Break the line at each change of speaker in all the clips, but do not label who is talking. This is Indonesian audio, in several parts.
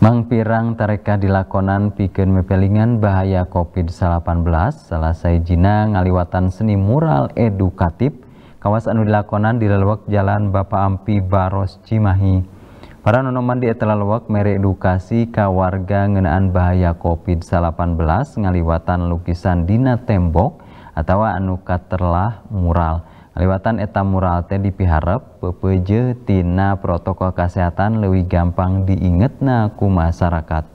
Mangpirang tareka dilakonan pikir mepelingan bahaya COVID-19 selesai jina ngaliwatan seni mural edukatif kawasan anu dilakonan di lelewak Jalan Bapak Ampi Baros Cimahi. Para nonoman di etelalewak mere edukasi kawarga ngenaan bahaya COVID-19 ngaliwatan lukisan dina tembok atau anu katerlah mural lewatan eta mural teh dipiharep pepeje tina protokol kesehatan lebih gampang diingetna ku masyarakat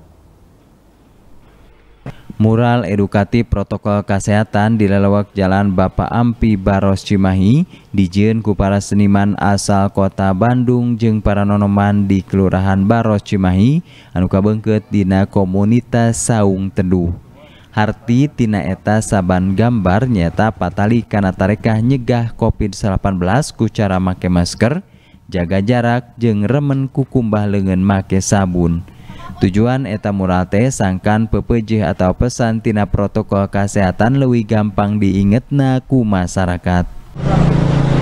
mural edukatif protokol kesehatan di lelewak Jalan Bapak Ampi Baros Cimahi dijeun ku para seniman asal kota Bandung jeng para nonoman di Kelurahan Baros Cimahi anu kabengket dina komunitas Saung Teduh Harti tina eta saban gambar nyata patali karena tarekah nyegah COVID-19 ku cara make masker, jaga jarak jeng remen kukumbah lengan make sabun. Tujuan eta murate sangkan pepejih atau pesan tina protokol kesehatan lebih gampang diingetna ku masyarakat.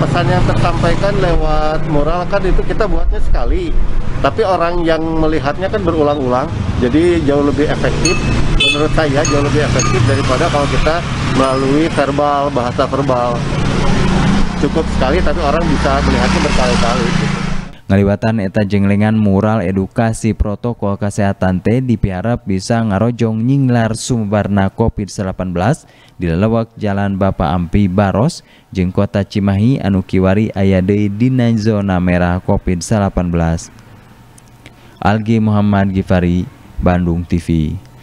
Pesan yang tersampaikan lewat mural kan itu kita buatnya sekali, tapi orang yang melihatnya kan berulang-ulang, jadi jauh lebih efektif menurut saya jauh lebih efektif daripada kalau kita melalui verbal, bahasa verbal. Cukup sekali tapi orang bisa melihatnya berkali-kali gitu.
Ngaliwatan eta jenglengan mural edukasi protokol kesehatan teh dipiharap bisa ngarojong nyinglar sumbarna COVID-19 di lewak Jalan Bapak Ampi Baros Jengkota kota Cimahi Anukiwari Ayade di zona merah COVID-19. Algi Muhammad Gifari, Bandung TV.